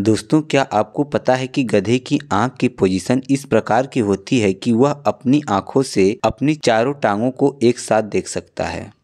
दोस्तों क्या आपको पता है कि गधे की आंख की पोजीशन इस प्रकार की होती है कि वह अपनी आंखों से अपनी चारों टांगों को एक साथ देख सकता है